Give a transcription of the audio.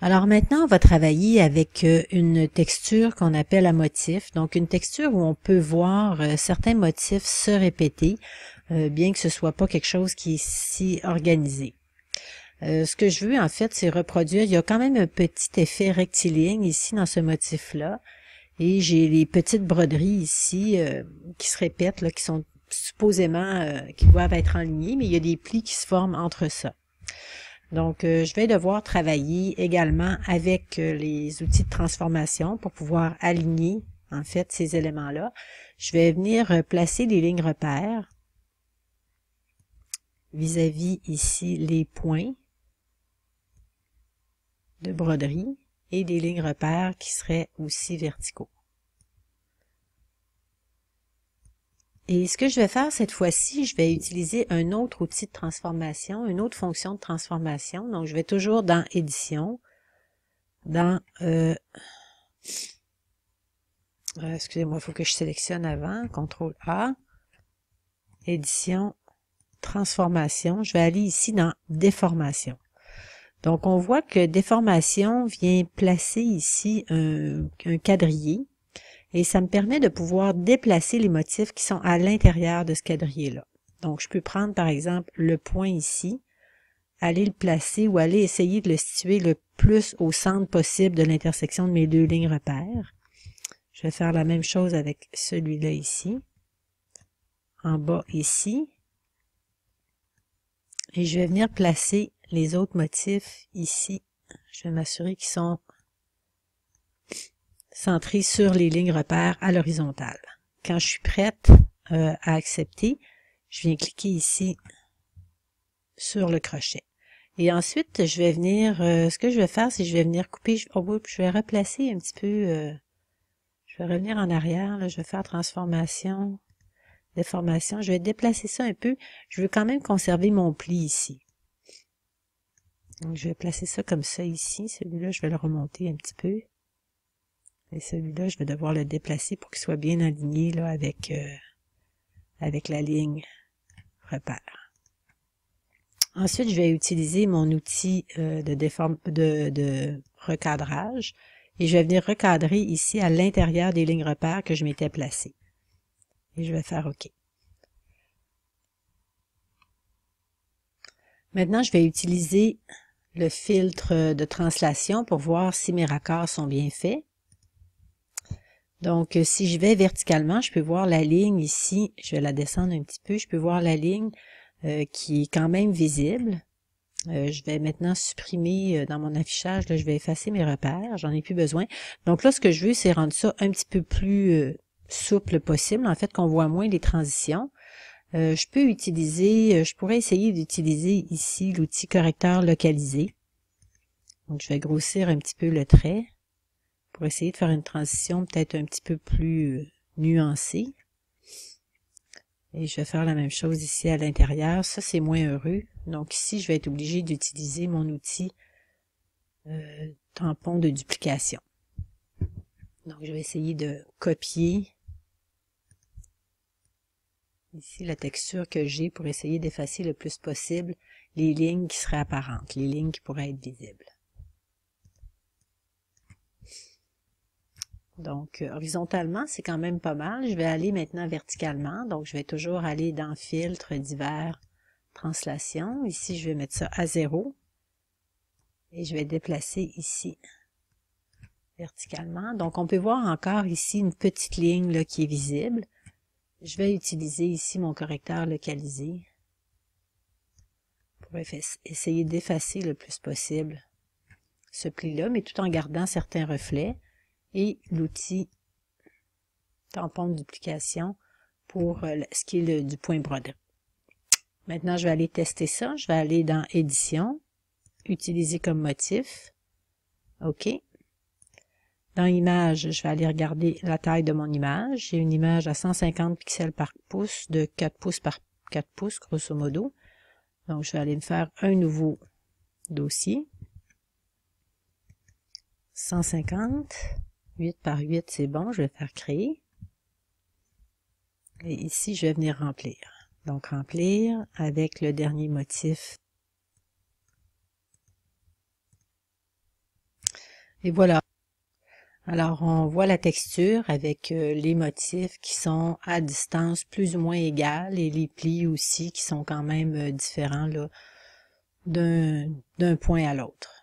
Alors maintenant, on va travailler avec euh, une texture qu'on appelle un motif, donc une texture où on peut voir euh, certains motifs se répéter, euh, bien que ce soit pas quelque chose qui est si organisé. ce que je veux en fait, c'est reproduire. Il y a quand même un petit effet rectiligne ici dans ce motif-là. Et j'ai les petites broderies ici qui se répètent, là, qui sont supposément, qui doivent être enlignées, mais il y a des plis qui se forment entre ça. Donc, euh, je vais devoir travailler également avec euh, les outils de transformation pour pouvoir aligner, en fait, ces éléments-là. Je vais venir euh, placer des lignes repères vis à -vis ici les points de broderie et des lignes repères qui seraient aussi verticaux. Et ce que je vais faire cette fois-ci, je vais utiliser un autre outil de transformation, une autre fonction de transformation. Donc, je vais toujours dans Édition, dans... Euh, euh, excusez-moi, il faut que je sélectionne avant. CTRL A. Édition, Transformation. Je vais aller ici dans Déformation. Donc, on voit que Déformation vient placer ici un, un quadrillé et ça me permet de pouvoir déplacer les motifs qui sont à l'intérieur de ce quadrillé-là. Donc, je peux prendre, par exemple, le point ici, aller le placer ou aller essayer de le situer le plus au centre possible de l'intersection de mes deux lignes repères. Je vais faire la même chose avec celui-là ici, en bas ici, et je vais venir placer les autres motifs ici. Je vais m'assurer qu'ils sont Centré sur les lignes repères à l'horizontale. Quand je suis prête euh, à accepter, je viens cliquer ici sur le crochet. Et ensuite, je vais venir, euh, ce que je vais faire, c'est que je vais venir couper, je, oh, je vais replacer un petit peu, euh, je vais revenir en arrière, je vais faire transformation, déformation, je vais déplacer ça un peu, je veux quand même conserver mon pli ici. Donc, je vais placer ça comme ça ici, celui-là, je vais le remonter un petit peu. Et celui-là, je vais devoir le déplacer pour qu'il soit bien aligné là, avec, euh, avec la ligne repère. Ensuite, je vais utiliser mon outil euh, de, déforme, de, de recadrage et je vais venir recadrer ici à l'intérieur des lignes repères que je m'étais placées. Et je vais faire OK. Maintenant, je vais utiliser le filtre de translation pour voir si mes raccords sont bien faits. Donc, euh, si je vais verticalement, je peux voir la ligne ici. Je vais la descendre un petit peu. Je peux voir la ligne euh, qui est quand même visible. Euh, je vais maintenant supprimer dans mon affichage, là, je vais effacer mes repères, j'en ai plus besoin. Donc là, ce que je veux, c'est rendre ça un petit peu plus souple possible, en fait, qu'on voit moins les transitions. je peux utiliser, je pourrais essayer d'utiliser ici l'outil correcteur localisé. Donc, je vais grossir un petit peu le trait pour essayer de faire une transition peut-être un petit peu plus euh, nuancée. Et je vais faire la même chose ici à l'intérieur. Ça, c'est moins heureux. Donc ici, je vais être obligé d'utiliser mon outil euh, tampon de duplication. Donc je vais essayer de copier ici la texture que j'ai pour essayer d'effacer le plus possible les lignes qui seraient apparentes, les lignes qui pourraient être visibles. Donc, euh, horizontalement, c'est quand même pas mal. Je vais aller maintenant verticalement. Donc, je vais toujours aller dans Filtre, divers, Translation. Ici, je vais mettre ça à zéro. Et je vais déplacer ici verticalement. Donc, on peut voir encore ici une petite ligne là, qui est visible. Je vais utiliser ici mon correcteur localisé pour essayer d'effacer le plus possible ce pli-là, mais tout en gardant certains reflets et l'outil tampon de duplication pour euh, ce qui est du point brodé. Maintenant, je vais aller tester ça. Je vais aller dans Édition, Utiliser comme motif. OK. Dans Image, je vais aller regarder la taille de mon image. J'ai une image à 150 pixels par pouce, de 4 pouces par 4 pouces, grosso modo. Donc, je vais aller me faire un nouveau dossier. 150. 8 par 8, c'est bon, je vais faire créer. Et ici, je vais venir remplir. Donc, remplir avec le dernier motif. Et voilà. Alors, on voit la texture avec euh, les motifs qui sont à distance plus ou moins égales et les plis aussi qui sont quand même euh, différents d'un point à l'autre.